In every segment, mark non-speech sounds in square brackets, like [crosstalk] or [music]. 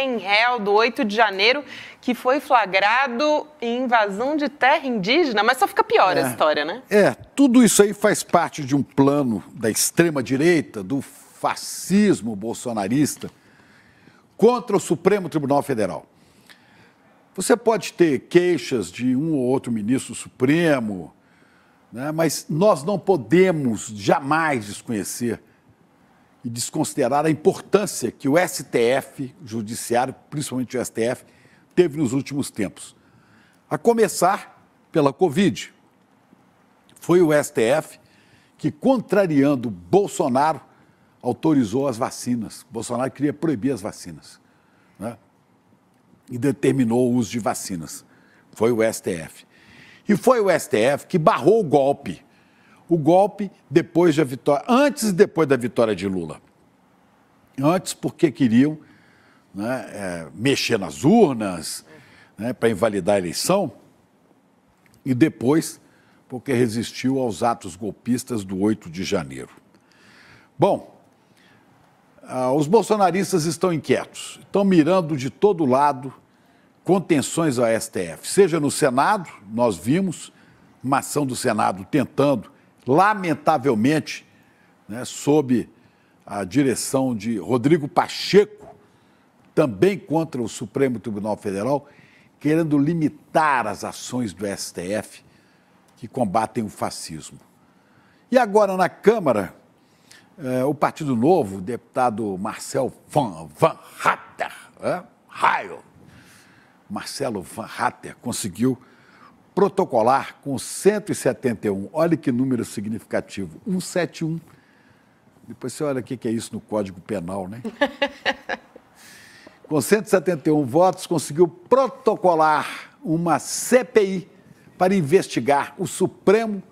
tem réu do 8 de janeiro que foi flagrado em invasão de terra indígena, mas só fica pior é, a história, né? É, tudo isso aí faz parte de um plano da extrema-direita, do fascismo bolsonarista contra o Supremo Tribunal Federal. Você pode ter queixas de um ou outro ministro Supremo, né, mas nós não podemos jamais desconhecer e desconsiderar a importância que o STF, o Judiciário, principalmente o STF, teve nos últimos tempos. A começar pela Covid. Foi o STF que, contrariando Bolsonaro, autorizou as vacinas. Bolsonaro queria proibir as vacinas né? e determinou o uso de vacinas. Foi o STF. E foi o STF que barrou o golpe o golpe depois da vitória, antes e depois da vitória de Lula. Antes porque queriam né, é, mexer nas urnas né, para invalidar a eleição, e depois porque resistiu aos atos golpistas do 8 de janeiro. Bom, ah, os bolsonaristas estão inquietos, estão mirando de todo lado contenções ao STF, seja no Senado, nós vimos uma ação do Senado tentando lamentavelmente, né, sob a direção de Rodrigo Pacheco, também contra o Supremo Tribunal Federal, querendo limitar as ações do STF que combatem o fascismo. E agora na Câmara, eh, o Partido Novo, o deputado Marcel Van, Van Hatter, né, Marcelo Van Hatter conseguiu protocolar com 171. Olha que número significativo, 171. Depois você olha o que é isso no Código Penal, né? [laughs] com 171 votos, conseguiu protocolar uma CPI para investigar o Supremo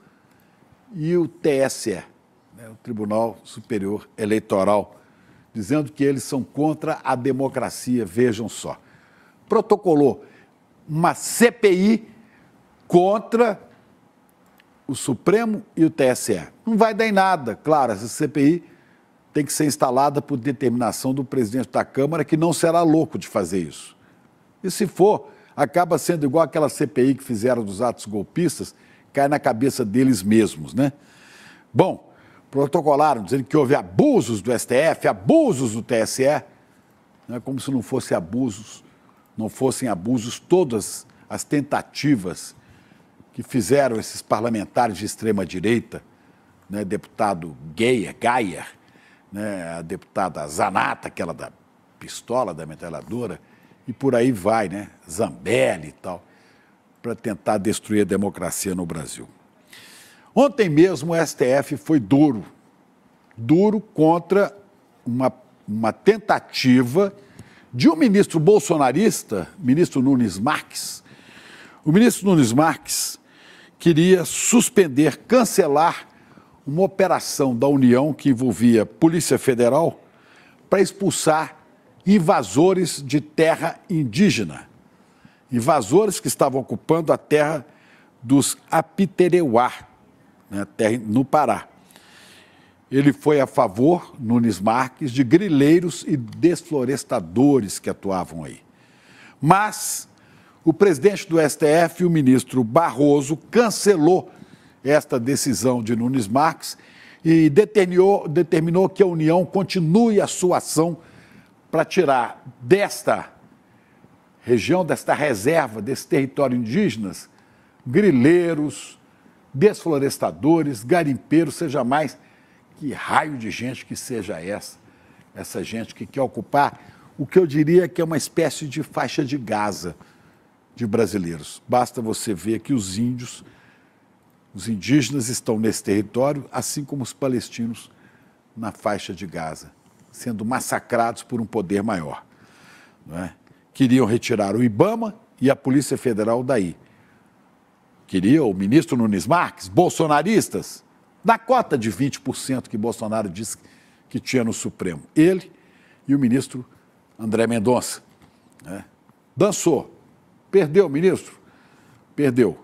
e o TSE, né, o Tribunal Superior Eleitoral, dizendo que eles são contra a democracia, vejam só. Protocolou uma CPI contra o Supremo e o TSE. Não vai dar em nada, claro, essa CPI tem que ser instalada por determinação do presidente da Câmara, que não será louco de fazer isso. E se for, acaba sendo igual aquela CPI que fizeram dos atos golpistas, cai na cabeça deles mesmos, né? Bom, protocolaram dizendo que houve abusos do STF, abusos do TSE, é como se não fossem abusos, não fossem abusos todas as tentativas que fizeram esses parlamentares de extrema-direita, né, deputado Geyer, Geyer né, a deputada Zanata, aquela da pistola, da metralhadora, e por aí vai, né, Zambelli e tal, para tentar destruir a democracia no Brasil. Ontem mesmo o STF foi duro, duro contra uma, uma tentativa de um ministro bolsonarista, ministro Nunes Marques. O ministro Nunes Marques queria suspender, cancelar uma operação da União que envolvia Polícia Federal para expulsar invasores de terra indígena. Invasores que estavam ocupando a terra dos Apitereuá, né, terra no Pará. Ele foi a favor, Nunes Marques, de grileiros e desflorestadores que atuavam aí. Mas o presidente do STF, o ministro Barroso, cancelou esta decisão de Nunes Marques e determinou, determinou que a União continue a sua ação para tirar desta região, desta reserva, desse território indígenas, grileiros, desflorestadores, garimpeiros, seja mais que raio de gente que seja essa, essa gente que quer ocupar o que eu diria que é uma espécie de faixa de Gaza de brasileiros. Basta você ver que os índios, os indígenas estão nesse território, assim como os palestinos na faixa de Gaza, sendo massacrados por um poder maior. É? Queriam retirar o Ibama e a Polícia Federal daí. Queria o ministro Nunes Marques, bolsonaristas, da cota de 20% que Bolsonaro disse que tinha no Supremo. Ele e o ministro André Mendonça. Né? Dançou, Perdeu, ministro? Perdeu.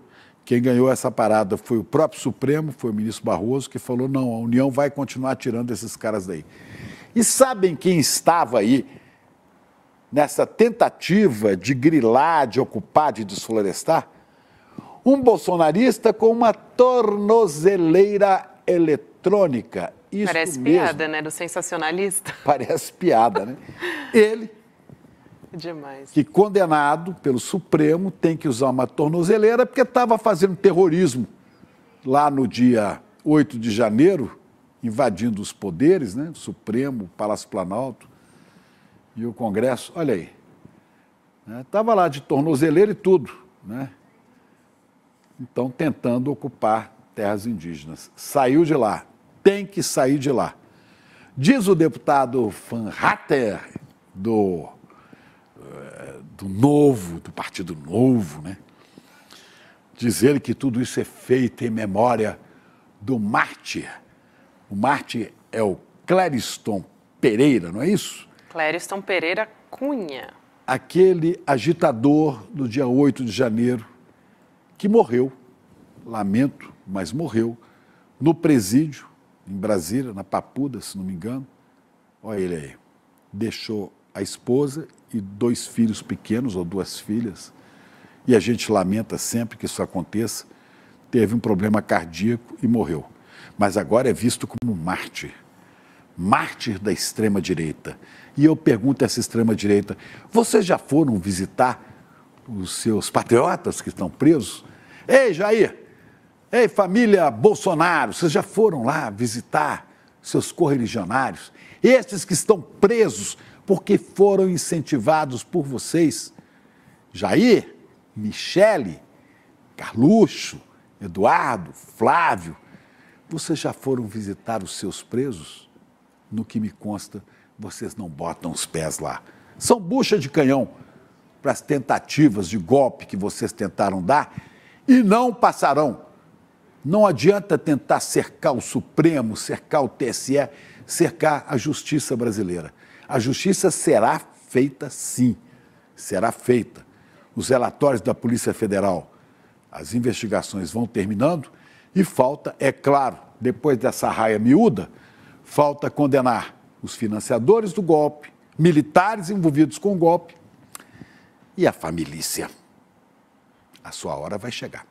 Quem ganhou essa parada foi o próprio Supremo, foi o ministro Barroso, que falou: não, a União vai continuar tirando esses caras daí. E sabem quem estava aí nessa tentativa de grilar, de ocupar, de desflorestar? Um bolsonarista com uma tornozeleira eletrônica. Isso Parece mesmo. piada, né? Do sensacionalista. Parece piada, né? Ele [laughs] Demais. Que condenado pelo Supremo tem que usar uma tornozeleira porque estava fazendo terrorismo lá no dia 8 de janeiro, invadindo os poderes, né? O Supremo, Palácio Planalto e o Congresso. Olha aí. Estava né, lá de tornozeleira e tudo, né? Então, tentando ocupar terras indígenas. Saiu de lá. Tem que sair de lá. Diz o deputado Van Hatter, do eh, do novo, do Partido Novo, né? Diz ele que tudo isso é feito em memória do mártir. O mártir é o Clériston Pereira, não é isso? Clériston Pereira Cunha. Aquele agitador do dia 8 de janeiro que morreu, lamento, mas morreu, no presídio, em Brasília, na Papuda, se não me engano. Olha ele aí. Deixou a esposa e dois filhos pequenos ou duas filhas, e a gente lamenta sempre que isso aconteça, teve um problema cardíaco e morreu. Mas agora é visto como um mártir, mártir da extrema-direita. E eu pergunto a essa extrema-direita: vocês já foram visitar os seus patriotas que estão presos? Ei, Jair! Ei, família Bolsonaro! Vocês já foram lá visitar seus correligionários? Esses que estão presos porque foram incentivados por vocês. Jair, Michele, Carluxo, Eduardo, Flávio, vocês já foram visitar os seus presos? No que me consta, vocês não botam os pés lá. São bucha de canhão para as tentativas de golpe que vocês tentaram dar e não passarão. Não adianta tentar cercar o Supremo, cercar o TSE, cercar a justiça brasileira. A justiça será feita sim, será feita. Os relatórios da Polícia Federal, as investigações vão terminando e falta, é claro, depois dessa raia miúda, falta condenar os financiadores do golpe, militares envolvidos com o golpe e a família. A sua hora vai chegar.